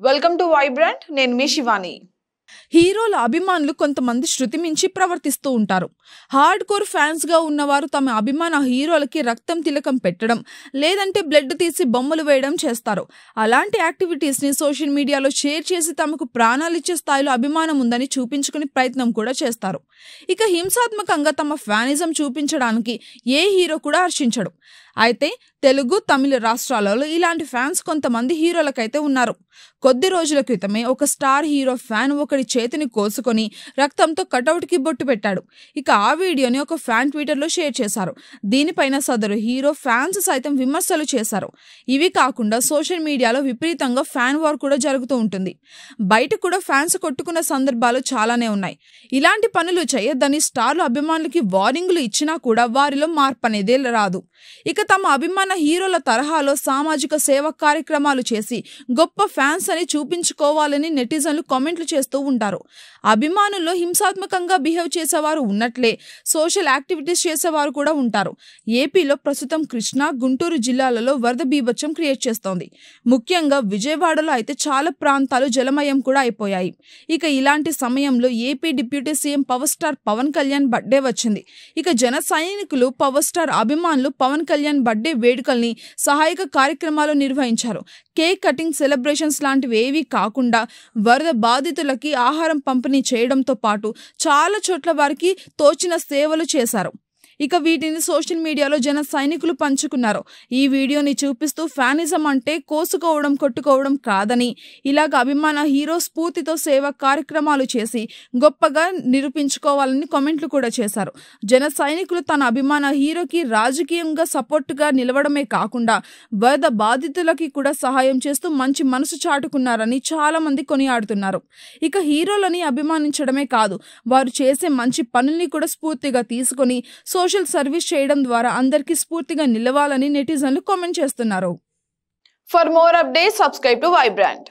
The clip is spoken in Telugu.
वेलकम टू वाइब्रंट ने शिवानी హీరోల అభిమానులు కొంతమంది శృతి మించి ప్రవర్తిస్తూ ఉంటారు హార్డ్ కోర్ ఫ్యాన్స్గా ఉన్నవారు తమ అభిమాన హీరోలకి రక్తం తిలకం పెట్టడం లేదంటే బ్లడ్ తీసి బొమ్మలు వేయడం చేస్తారు అలాంటి యాక్టివిటీస్ని సోషల్ మీడియాలో షేర్ చేసి తమకు ప్రాణాలు ఇచ్చే స్థాయిలో అభిమానం ఉందని చూపించుకునే ప్రయత్నం కూడా చేస్తారు ఇక హింసాత్మకంగా తమ ఫ్యానిజం చూపించడానికి ఏ హీరో కూడా హర్షించడు అయితే తెలుగు తమిళ రాష్ట్రాలలో ఇలాంటి ఫ్యాన్స్ కొంతమంది హీరోలకైతే ఉన్నారు కొద్ది రోజుల క్రితమే ఒక స్టార్ హీరో ఫ్యాన్ ఒక వారి చేతిని కోసుకొని రక్తంతో కటౌట్కి బొట్టు పెట్టాడు ఇక ఆ వీడియోని ఒక ఫ్యాన్ ట్విట్టర్లో షేర్ చేశారు దీనిపైన సదరు హీరో ఫ్యాన్స్ సైతం విమర్శలు చేశారు ఇవి కాకుండా సోషల్ మీడియాలో విపరీతంగా ఫ్యాన్ వార్ కూడా జరుగుతూ ఉంటుంది బయట కూడా ఫ్యాన్స్ కొట్టుకున్న సందర్భాలు చాలానే ఉన్నాయి ఇలాంటి పనులు చేయొద్దని స్టార్లు అభిమానులకి వార్నింగ్లు ఇచ్చినా కూడా వారిలో మార్పు అనేదే రాదు ఇక తమ అభిమాన హీరోల తరహాలో సామాజిక సేవ కార్యక్రమాలు చేసి గొప్ప ఫ్యాన్స్ అని చూపించుకోవాలని నెటిజన్లు కామెంట్లు చేస్తూ ఉంటారు అభిమానుల్లో హింసాత్మకంగా బిహేవ్ చేసేవారు ఉన్నట్లే సోషల్ యాక్టివిటీస్ చేసేవారు కూడా ఉంటారు ఏపీలో ప్రస్తుతం కృష్ణా గుంటూరు జిల్లాలలో వరద బీభత్సం క్రియేట్ చేస్తోంది ముఖ్యంగా విజయవాడలో అయితే చాలా ప్రాంతాలు జలమయం కూడా అయిపోయాయి ఇక ఇలాంటి సమయంలో AP deputy CM power star Pawan Kalyan birthday వచ్చింది ఇక జన సైనికులు పవర్ స్టార్ అభిమానులు పవన్ కళ్యాణ్ బర్త్డే వేడుకల్ని సహాయక కార్యక్రమాలు నిర్వహించారు కేక్ కటింగ్ సెలబ్రేషన్స్ లాంటివి ఏవి కాకుండా వరద బాధితులకి ఆహారం పంపిణీ చేయడంతో పాటు చాలా చోట్ల వారికి తోచిన సేవలు చేశారు ఇక వీటిని సోషల్ మీడియాలో జన సైనికులు పంచుకున్నారు ఈ వీడియోని చూపిస్తూ ఫ్యానిజం అంటే కోసుకోవడం కొట్టుకోవడం కాదని ఇలాగ అభిమాన హీరో స్ఫూర్తితో సేవ కార్యక్రమాలు చేసి గొప్పగా నిరూపించుకోవాలని కామెంట్లు కూడా చేశారు జన సైనికులు తన అభిమాన హీరోకి రాజకీయంగా సపోర్టుగా నిలవడమే కాకుండా వరద బాధితులకి కూడా సహాయం చేస్తూ మంచి మనసు చాటుకున్నారని చాలా మంది కొనియాడుతున్నారు ఇక హీరోలని అభిమానించడమే కాదు వారు చేసే మంచి పనుల్ని కూడా స్ఫూర్తిగా తీసుకొని సోషల్ సోషల్ సర్వీస్ చేయడం ద్వారా అందరికీ స్ఫూర్తిగా నిలవాలని నెటిజన్లు కామెంట్ చేస్తున్నారు for more update subscribe to Vibrant